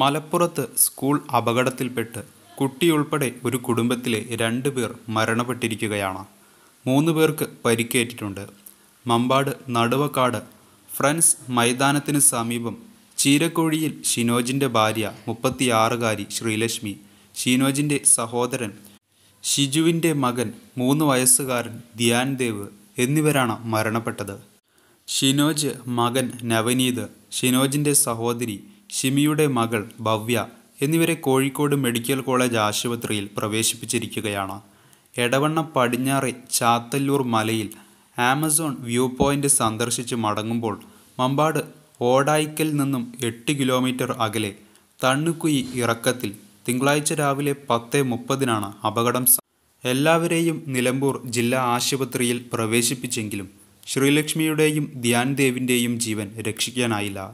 മലപ്പുറത്ത് സ്കൂൾ അപകടത്തിൽപ്പെട്ട് കുട്ടിയുൾപ്പെടെ ഒരു കുടുംബത്തിലെ രണ്ട് പേർ മരണപ്പെട്ടിരിക്കുകയാണ് മൂന്ന് പേർക്ക് പരിക്കേറ്റിട്ടുണ്ട് മമ്പാട് നടുവക്കാട് ഫ്രണ്ട്സ് മൈതാനത്തിന് സമീപം ചീരക്കോഴിയിൽ ഷിനോജിൻ്റെ ഭാര്യ മുപ്പത്തിയാറുകാരി ശ്രീലക്ഷ്മി ഷിനോജിൻ്റെ സഹോദരൻ ഷിജുവിൻ്റെ മകൻ മൂന്ന് വയസ്സുകാരൻ ധ്യാൻ ദേവ് എന്നിവരാണ് മരണപ്പെട്ടത് ഷിനോജ് മകൻ നവനീത് ഷിനോജിൻ്റെ സഹോദരി ഷിമിയുടെ മകൾ ഭവ്യ എന്നിവരെ കോഴിക്കോട് മെഡിക്കൽ കോളേജ് ആശുപത്രിയിൽ പ്രവേശിപ്പിച്ചിരിക്കുകയാണ് എടവണ്ണ പടിഞ്ഞാറെ ചാത്തല്ലൂർ മലയിൽ ആമസോൺ വ്യൂ പോയിന്റ് സന്ദർശിച്ച് മടങ്ങുമ്പോൾ മമ്പാട് ഓടായിക്കൽ നിന്നും എട്ട് കിലോമീറ്റർ അകലെ തണ്ണുക്കുയി ഇറക്കത്തിൽ തിങ്കളാഴ്ച രാവിലെ പത്ത് മുപ്പതിനാണ് അപകടം എല്ലാവരെയും നിലമ്പൂർ ജില്ലാ ആശുപത്രിയിൽ പ്രവേശിപ്പിച്ചെങ്കിലും ശ്രീലക്ഷ്മിയുടെയും ധ്യാൻദേവിൻ്റെയും ജീവൻ രക്ഷിക്കാനായില്ല